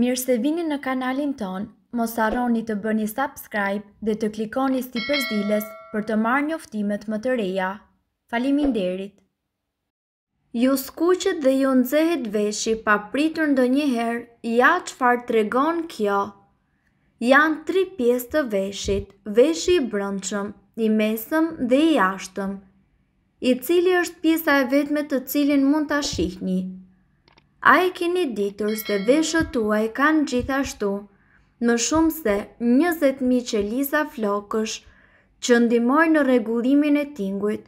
Mirë se vini në kanalin ton, mos arroni të bëni subscribe dhe të klikoni sti përzdiles për të marrë një më të reja. Falimin derit! Ju skuqet dhe ju nëzhehet veshi pa pritur ndë njëherë, ja që farë të regon kjo. Janë tri pjesë të veshit, veshi i brëndshëm, i mesëm dhe i ashtëm, i cili është pjesa e vetme të cilin mund të ashikni a i kini ditur se veshët tuaj kanë gjithashtu, më shumë se që qeliza flokësh që ndimoj në regullimin e tinguit,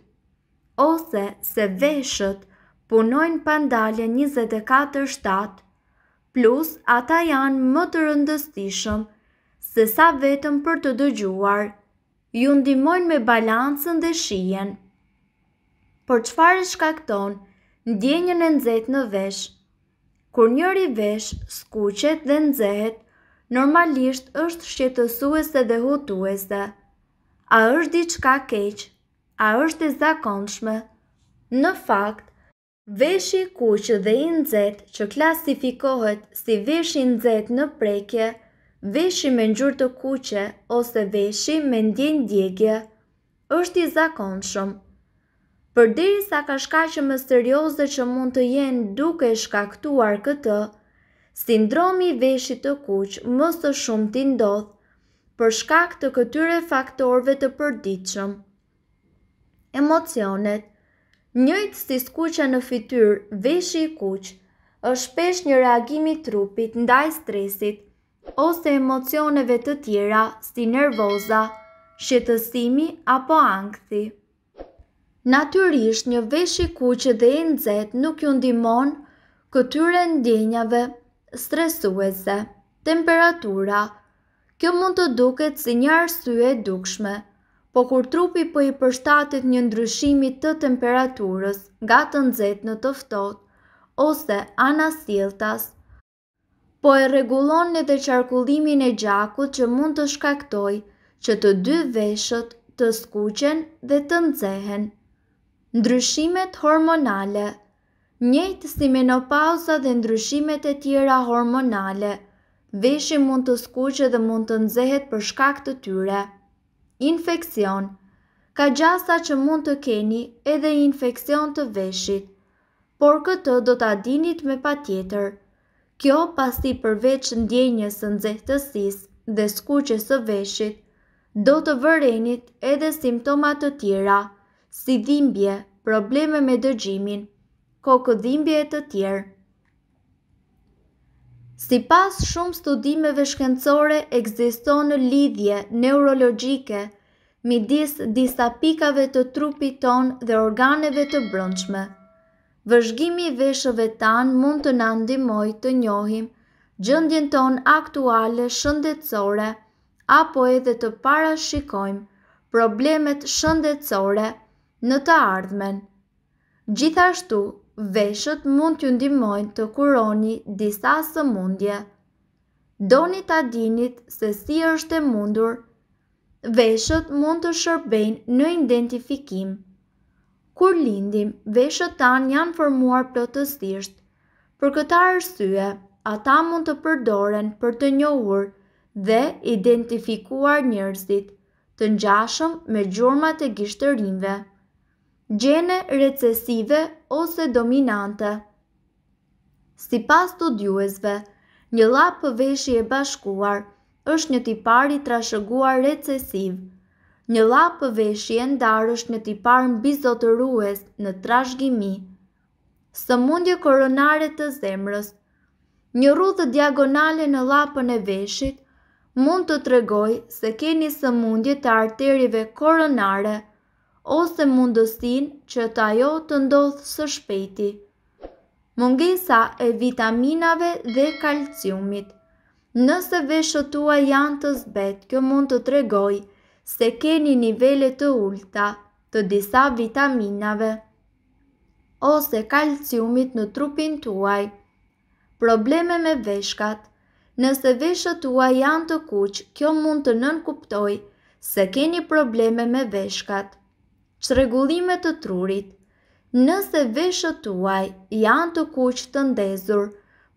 ose se veshët punojnë pandale 24-7, plus ata janë më të rëndëstishëm se sa vetëm për të dëgjuar, ju ndimojnë me balancën dhe shien. Por qëfar e shkakton, ndjenjën e nëzet në veshë, Kur njëri vesh skuqet dhe nxehet, normalisht është shqetësuese dhe hutuese. A është diçka keq? A është e zakonshme? Në fakt, veshi i kuq dhe i nxehtë që klasifikohet si vesh i nxehtë në prekje, veshi me ngjyrë të kuqe ose veshi me ndjenjë djegje është i zakonshëm Për diri sa ka shkaqe më serioze që mund të jenë duke shkaktuar këtë, sindromi veshit të kuqë më së shumë t'i ndodhë për shkak të këtyre faktorve të përdiqëm. Emocionet Njëjtë si skuqa në fityr, veshit i kuqë është pesh një reagimi trupit ndaj stresit ose emocioneve të tjera si nervoza, shqetësimi apo angthi. Natyrisht një vesh i kuq dhe i nxehtë nuk ju ndihmon këtyre ndjenjave stresuese. Temperatura. Kjo mund të duket si një arsye e dukshme, por kur trupi po i përshtatet një ndryshimi të temperaturës, nga të nxeht në të ftohtë ose anasjelltas, po e rregullon edhe qarkullimin e gjakut që mund të shkaktojë që të dy veshët të skuqen dhe të nxehen. Ndryshimet hormonale Njëjtë si menopauza dhe ndryshimet e tjera hormonale, veshë mund të skuqe dhe mund të nxehet për shkak të tyre. Infekcion Ka gjasa që mund të keni edhe infekcion të veshit, por këtë do të adinit me pa tjetër. Kjo pasi përveç ndjenjës së nxehtësis dhe skuqes së veshit, do të vërenit edhe simptomat të tjera si dhimbje, probleme me dëgjimin, dhimbje e të tjerë. Si pas shumë studimeve shkencore, egziston në lidhje neurologike midis disa pikave të trupit ton dhe organeve të brëndshme. Vëzhgimi i veshëve tan mund të na të njohim gjendjen ton aktuale shëndetësore apo edhe të parashikojmë problemet shëndetësore në të ardhmen. Gjithashtu, veshët mund t'ju ndimojnë të kuroni disa së mundje. Doni ta dinit se si është e mundur. Veshët mund të shërbejnë në identifikim. Kur lindim, veshët tanë janë formuar plotësisht. Për këta arsye, ata mund të përdoren për të njohur dhe identifikuar njërësit të njashëm me gjurmat e gishtërinve gjene recesive ose dominante. Si pas të djuezve, një lapë përveshi e bashkuar është një tipari trashëguar recesiv. Një lapë përveshi e ndarë është një tipar në bizotërues në trashgimi. Së mundje koronare të zemrës, një rruthë diagonale në lapën e veshit mund të tregoj se keni së mundje të arterive koronare të zemrës ose mundësin që të ajo të ndodhë së shpeti. Mungesa e vitaminave dhe kalciumit. Nëse veshët janë të zbet, kjo mund të tregoj se keni nivele të ulta të disa vitaminave. Ose kalciumit në trupin tuaj. Probleme me veshkat. Nëse veshët tua janë të kuqë, kjo mund të nënkuptoj se keni probleme me veshkat shregullimet të trurit. Nëse veshët tuaj janë të kuqë të ndezur,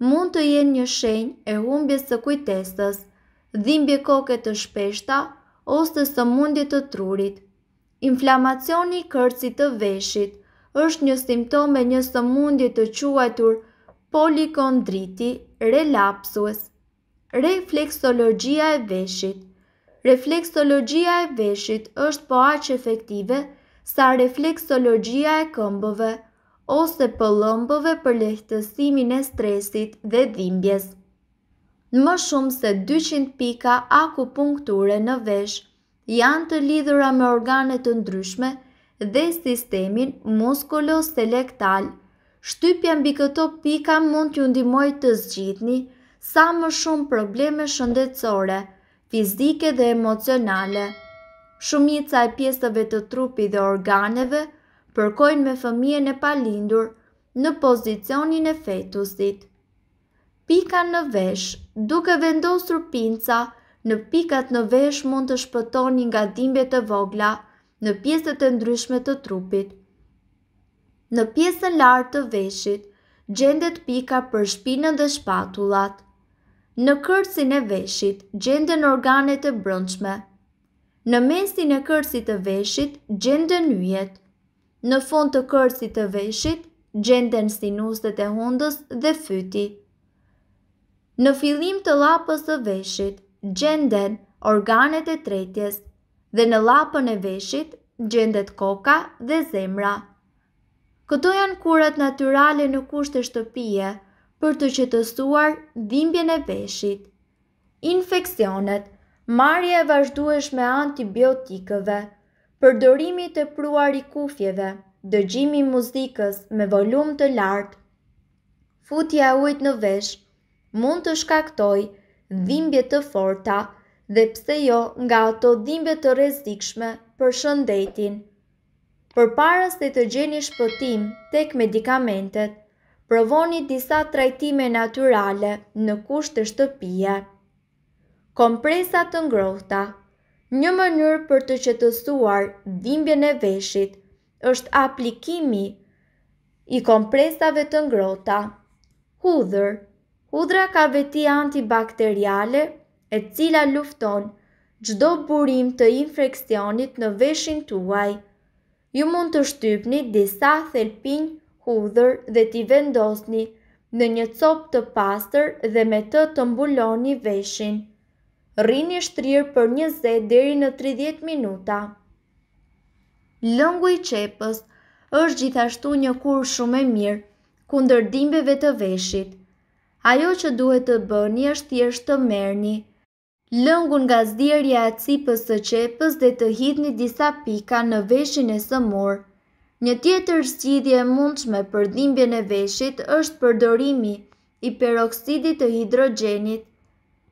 mund të jenë një shenjë e humbjes së kujtesës, dhimbje koke të shpeshta ose së mundit të trurit. Inflamacioni i kërcit të veshit është një simptom e një së mundit të quajtur polikondriti relapsues. Refleksologjia e veshit Refleksologjia e veshit është po aqë efektive të sa refleksologjia e këmbëve ose pëllëmbëve për lehtësimin e stresit dhe dhimbjes. Në më shumë se 200 pika akupunkture në vesh janë të lidhura me organet të ndryshme dhe sistemin muskuloselektal. Shtypja mbi këto pika mund t'ju ndihmojë të zgjidhni sa më shumë probleme shëndetësore, fizike dhe emocionale shumica e pjesëve të trupi dhe organeve përkojnë me fëmije në palindur në pozicionin e fetusit. Pika në vesh, duke vendosur pinca, në pikat në vesh mund të shpëtoni nga dimbje të vogla në pjesët e ndryshme të trupit. Në pjesën lartë të veshit, gjendet pika për shpinën dhe shpatullat. Në kërcin e veshit, gjenden organet e brëndshme, Në mesin e kërsit të veshit gjenden yjet. Në fond të kërsit të veshit gjenden sinustet e hundës dhe fyti. Në fillim të lapës të veshit gjenden organet e tretjes dhe në lapën e veshit gjendet koka dhe zemra. Këto janë kurat naturale në kusht e shtëpije për të qetësuar dhimbjen e veshit. Infeksionet – Marje e vazhduesh me antibiotikëve, përdorimit e pruar i kufjeve, dëgjimi muzikës me volum të lartë, futja ujt në vesh, mund të shkaktoj dhimbje të forta dhe pse jo nga ato dhimbje të rezikshme për shëndetin. Për parës dhe të gjeni shpëtim tek medikamentet, provoni disa trajtime naturale në kusht të shtëpijet kompresa të ngrohta. Një mënyrë për të qetësuar dhimbjen e veshit është aplikimi i kompresave të ngrohta. Hudhër. Hudhra ka veti antibakteriale e cila lufton gjdo burim të infekcionit në veshin tuaj. Ju mund të shtypni disa thelpin hudhër dhe t'i vendosni në një copë të pastër dhe me të të mbuloni veshin rrini i shtrirë për 20 deri në 30 minuta. Lëngu i qepës është gjithashtu një kur shumë e mirë, kundër dimbeve të veshit. Ajo që duhet të bëni është thjesht të merrni. Lëngun nga zdirja e cipës së qepës dhe të hidhni disa pika në veshin e sëmur. Një tjetër zgjidhje e mundshme për dhimbjen e veshit është përdorimi i peroksidit të hidrogjenit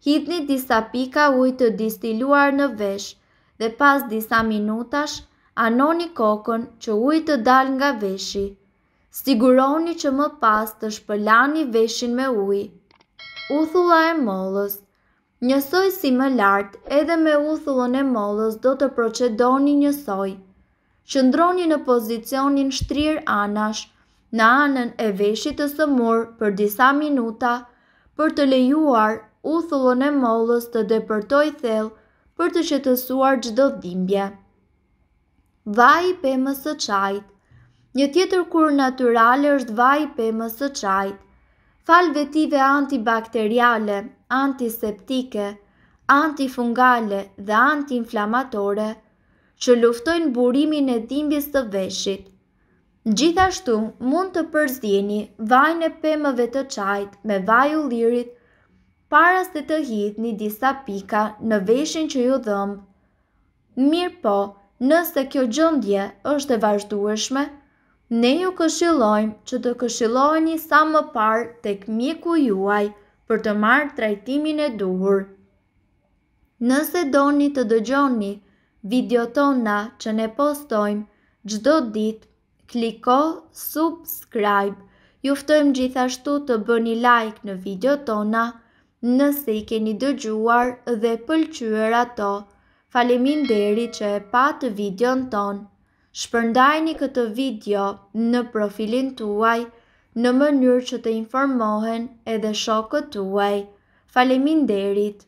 hitni disa pika ujtë të distiluar në vesh dhe pas disa minutash anoni kokën që ujtë të dal nga veshi. Siguroni që më pas të shpëllani veshin me uj. Uthula e molës Njësoj si më lartë edhe me uthullën e molës do të procedoni njësoj. Qëndroni në pozicionin shtrir anash, në anën e veshit të sëmur për disa minuta për të lejuar u thullon e mollës të depërtoj thellë për të qetësuar gjdo dhimbje. Vaj i pëmës së qajt Një tjetër kur naturale është vaj i pëmës së qajt. Fal vetive antibakteriale, antiseptike, antifungale dhe antiinflamatore që luftojnë burimin e dhimbjes të veshit. Gjithashtu mund të përzdjeni vajnë e pëmëve të qajt me vaj u lirit para se të hitë një disa pika në veshën që ju dhëmë. Mirë po, nëse kjo gjëndje është e vazhdueshme, ne ju këshilojmë që të këshilojni sa më parë të mjeku juaj për të marë trajtimin e duhur. Nëse do një të dëgjoni, video tona që ne postojmë gjdo dit, kliko subscribe, juftojmë gjithashtu të bëni like në video tona, nëse i keni dëgjuar dhe pëlqyër ato. Falemin deri që e patë video në tonë. Shpërndajni këtë video në profilin tuaj në mënyrë që të informohen edhe shokët tuaj. Falemin derit!